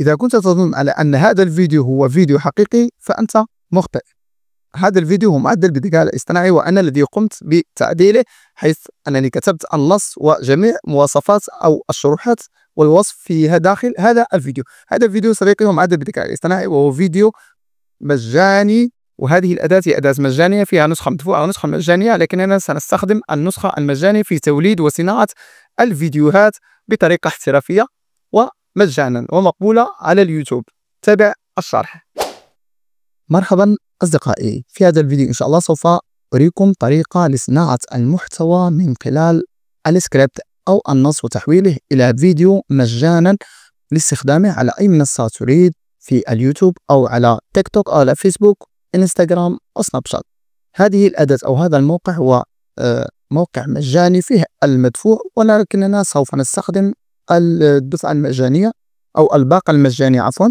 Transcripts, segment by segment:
إذا كنت تظن على أن هذا الفيديو هو فيديو حقيقي فأنت مخطئ هذا الفيديو هو معدل بالذكاء الاصطناعي وأنا الذي قمت بتعديله حيث أنني كتبت النص وجميع مواصفات أو الشروحات والوصف فيها داخل هذا الفيديو هذا الفيديو صديقي هو معدل بالذكاء الاصطناعي وهو فيديو مجاني وهذه الأداة هي أداة مجانية فيها نسخة مدفوعة ونسخة مجانية لكننا سنستخدم النسخة المجانية في توليد وصناعة الفيديوهات بطريقة احترافية مجانا ومقبولة على اليوتيوب تابع الشرح مرحبا أصدقائي في هذا الفيديو إن شاء الله سوف أريكم طريقة لصناعة المحتوى من خلال السكريبت أو النص وتحويله إلى فيديو مجانا لاستخدامه على أي منصة تريد في اليوتيوب أو على تيك توك أو على فيسبوك انستغرام أو سناب شات هذه الأداة أو هذا الموقع هو آه، موقع مجاني فيه المدفوع ولكننا سوف نستخدم الدفعة المجانية أو الباقة المجانية عفوا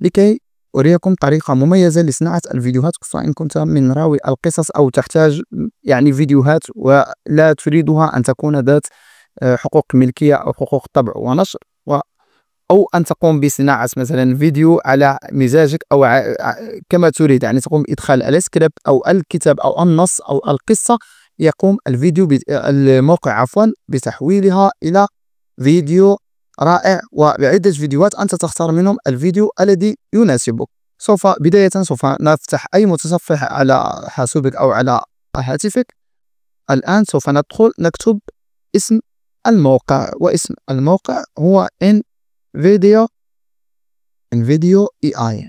لكي أريكم طريقة مميزة لصناعة الفيديوهات خصوصا إن كنت من راوي القصص أو تحتاج يعني فيديوهات ولا تريدها أن تكون ذات آه، حقوق ملكية أو حقوق طبع ونشر و أو أن تقوم بصناعة مثلا فيديو على مزاجك أو كما تريد يعني تقوم بإدخال السكريبت أو الكتاب أو النص أو القصة يقوم الفيديو الموقع عفوا بتحويلها إلى فيديو رائع وبعدة فيديوهات أنت تختار منهم الفيديو الذي يناسبك سوف بداية سوف نفتح أي متصفح على حاسوبك أو على هاتفك الآن سوف ندخل نكتب اسم الموقع واسم الموقع هو NVIDIA NVIDIA AI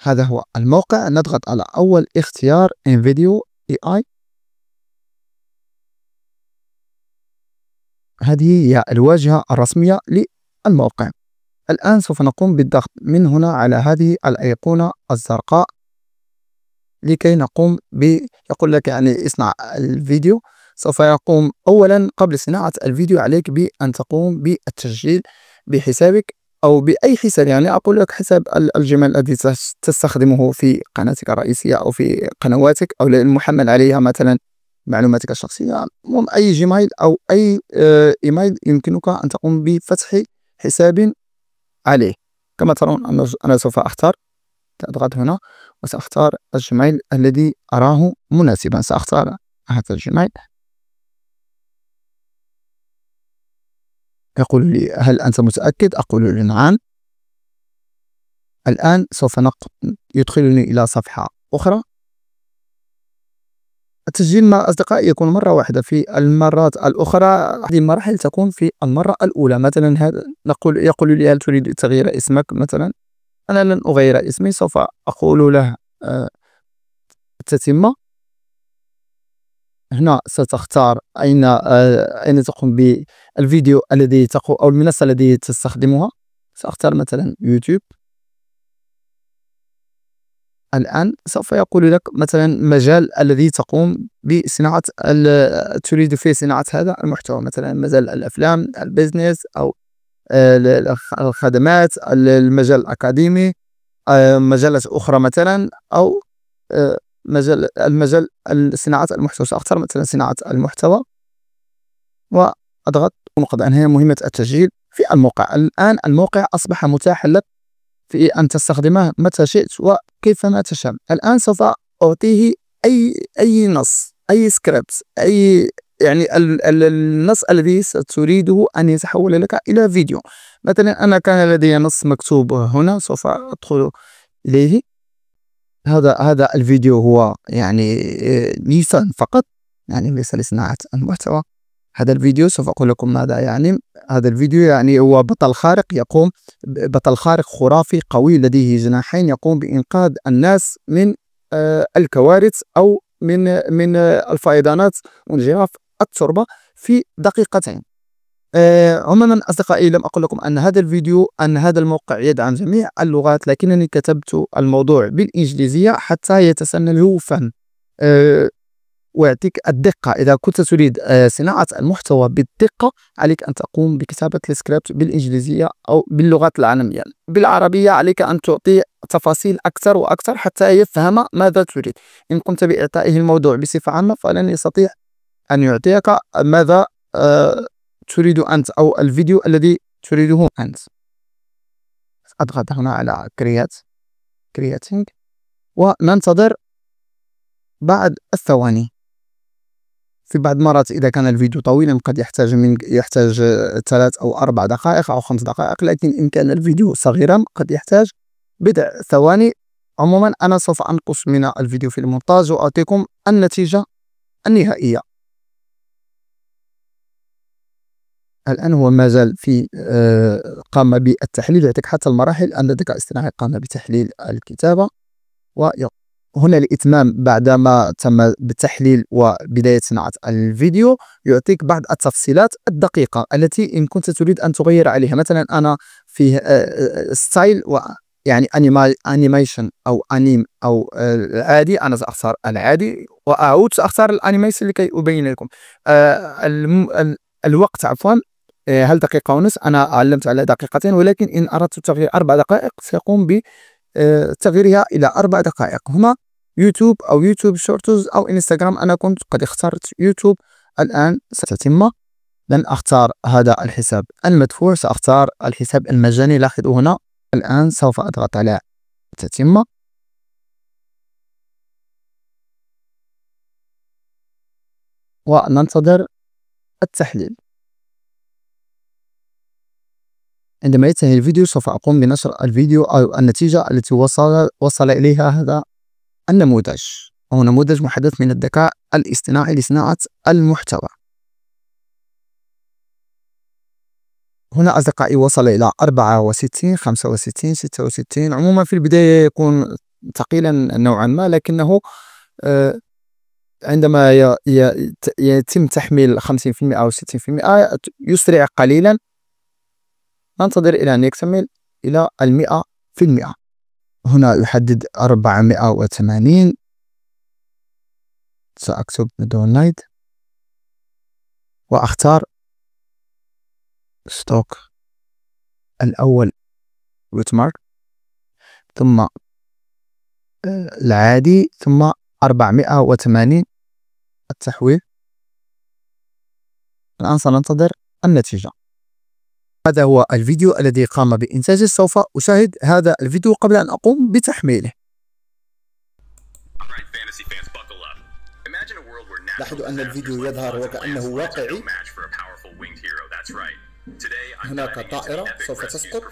هذا هو الموقع نضغط على أول اختيار NVIDIA AI هذه هي الواجهة الرسمية للموقع الآن سوف نقوم بالضغط من هنا على هذه الأيقونة الزرقاء لكي نقوم ب يقول لك يعني اصنع الفيديو سوف يقوم أولا قبل صناعة الفيديو عليك بأن تقوم بالتسجيل بحسابك أو بأي حساب يعني أقول لك حساب الجيميل الذي تستخدمه في قناتك الرئيسية أو في قنواتك أو المحمل عليها مثلا معلوماتك الشخصيه المهم اي جيميل او اي آه، ايميل يمكنك ان تقوم بفتح حساب عليه كما ترون انا سوف اختار اضغط هنا وسأختار الجيميل الذي أراه مناسبا سأختار هذا الجيميل يقول لي هل أنت متأكد؟ أقول له نعم الآن سوف نق... يدخلني إلى صفحة أخرى التسجيل مع أصدقاء يكون مرة واحدة في المرات الأخرى هذه المراحل تكون في المرة الأولى مثلا هذا نقول يقول لي هل تريد تغيير اسمك مثلا أنا لن أغير اسمي سوف أقول له التتمة آه، هنا ستختار أين آه، أين تقوم بالفيديو الذي تقوم أو المنصة التي تستخدمها سأختار مثلا يوتيوب الآن سوف يقول لك مثلا مجال الذي تقوم بصناعة تريد فيه صناعة هذا المحتوى مثلا مجال الأفلام البيزنس أو الخدمات المجال الأكاديمي آه، مجالات أخرى مثلا أو آه، مجال المجال صناعة المحتوى سأختار مثلا صناعة المحتوى وأضغط ونقض أنهي مهمة التسجيل في الموقع الآن الموقع أصبح متاحا لك في أن تستخدمه متى شئت وكيفما تشاء الآن سوف أعطيه أي أي نص أي سكريبت أي يعني النص الذي ستريده أن يتحول لك إلى فيديو مثلا أنا كان لدي نص مكتوب هنا سوف أدخل إليه هذا هذا الفيديو هو يعني آه، نيسان فقط يعني ليس لصناعة المحتوى هذا الفيديو سوف أقول لكم ماذا يعني هذا الفيديو يعني هو بطل خارق يقوم بطل خارق خرافي قوي لديه جناحين يقوم بإنقاذ الناس من آه، الكوارث أو من من آه، الفيضانات وانجراف التربة في دقيقتين أه عموما اصدقائي لم اقل لكم ان هذا الفيديو ان هذا الموقع يدعم جميع اللغات لكنني كتبت الموضوع بالانجليزيه حتى يتسنى الهوفا أه ويعطيك الدقة إذا كنت تريد آه، صناعة المحتوى بالدقة عليك أن تقوم بكتابة السكريبت بالإنجليزية أو باللغات العالمية بالعربية عليك أن تعطي تفاصيل أكثر وأكثر حتى يفهم ماذا تريد إن قمت بإعطائه الموضوع بصفة عامة فلن يستطيع أن يعطيك ماذا آه، تريد أنت أو الفيديو الذي تريده أنت أضغط هنا على كريات creating وننتظر بعد الثواني في بعض المرات اذا كان الفيديو طويلا قد يحتاج من يحتاج ثلاث او اربع دقائق او خمس دقائق لكن ان كان الفيديو صغيرا قد يحتاج بضع ثواني عموما انا سوف انقص من الفيديو في المونتاج واعطيكم النتيجه النهائيه الان هو مازال في آه، قام بالتحليل يعطيك حتى المراحل ان الذكاء الاصطناعي قام بتحليل الكتابه ويا هنا الإتمام بعدما تم بالتحليل وبداية صناعة الفيديو يعطيك بعض التفصيلات الدقيقة التي إن كنت تريد أن تغير عليها مثلا أنا في ستايل آه، آه، آه، و يعني انيميشن او انيم او العادي انا ساختار العادي واعود ساختار الانيميشن لكي ابين لكم الوقت عفوا هل دقيقة ونصف أنا علمت على دقيقتين ولكن إن أردت تغيير أربع دقائق سيقوم بتغييرها إلى أربع دقائق هما يوتيوب او يوتيوب شورتز او انستغرام انا كنت قد اخترت يوتيوب الان ستتم لن اختار هذا الحساب المدفوع ساختار الحساب المجاني لاحظوا هنا الان سوف اضغط على تتم وننتظر التحليل عندما ينتهي الفيديو سوف أقوم بنشر الفيديو أو النتيجة التي وصل, وصل إليها هذا النموذج هو نموذج محدد من الذكاء الاصطناعي لصناعة المحتوى هنا أصدقائي وصل إلى 64 65 66 عموما في البداية يكون ثقيلا نوعا ما لكنه آه، عندما يتم تحميل 50% أو 60% يسرع قليلا ننتظر إلى أن يكتمل إلى المئة في المئة هنا يحدد 480 سأكتب دونلايد وأختار ستوك الأول ويتمارك ثم آه، العادي ثم 480 التحويل الآن سننتظر النتيجة هذا هو الفيديو الذي قام بإنتاجه سوف أشاهد هذا الفيديو قبل أن أقوم بتحميله لاحظ أن الفيديو يظهر وكأنه واقعي هناك طائرة سوف تسقط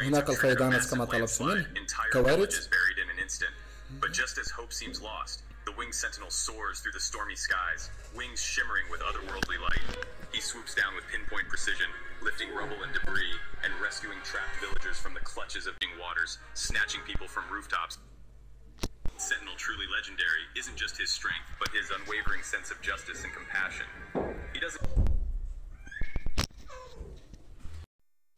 هناك الفيضانات كما طلبت منه كوارث The winged sentinel soars through the stormy skies, wings shimmering with otherworldly light. He swoops down with pinpoint precision, lifting rubble and debris, and rescuing trapped villagers from the clutches of ding waters, snatching people from rooftops. Sentinel truly legendary isn't just his strength, but his unwavering sense of justice and compassion. He doesn't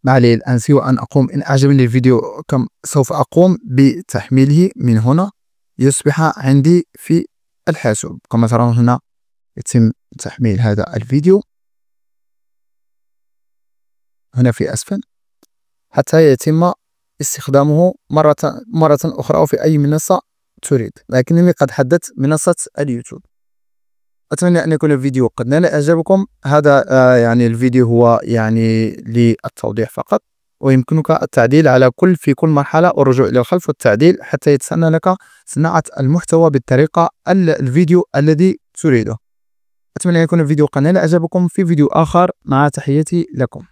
ما الآن سوى أن أقوم إن أعجبني الفيديو كم سوف أقوم بتحميله من هنا يصبح عندي في الحاسوب كما ترون هنا يتم تحميل هذا الفيديو هنا في أسفل حتى يتم استخدامه مرة مرة أخرى في أي منصة تريد لكنني قد حددت منصة اليوتيوب أتمنى أن يكون الفيديو قد نال إعجابكم هذا آه، يعني الفيديو هو يعني للتوضيح فقط ويمكنك التعديل على كل في كل مرحلة والرجوع إلى الخلف والتعديل حتى يتسنى لك صناعة المحتوى بالطريقة الفيديو الذي تريده أتمنى أن يكون الفيديو قناة أعجبكم في فيديو آخر مع تحياتي لكم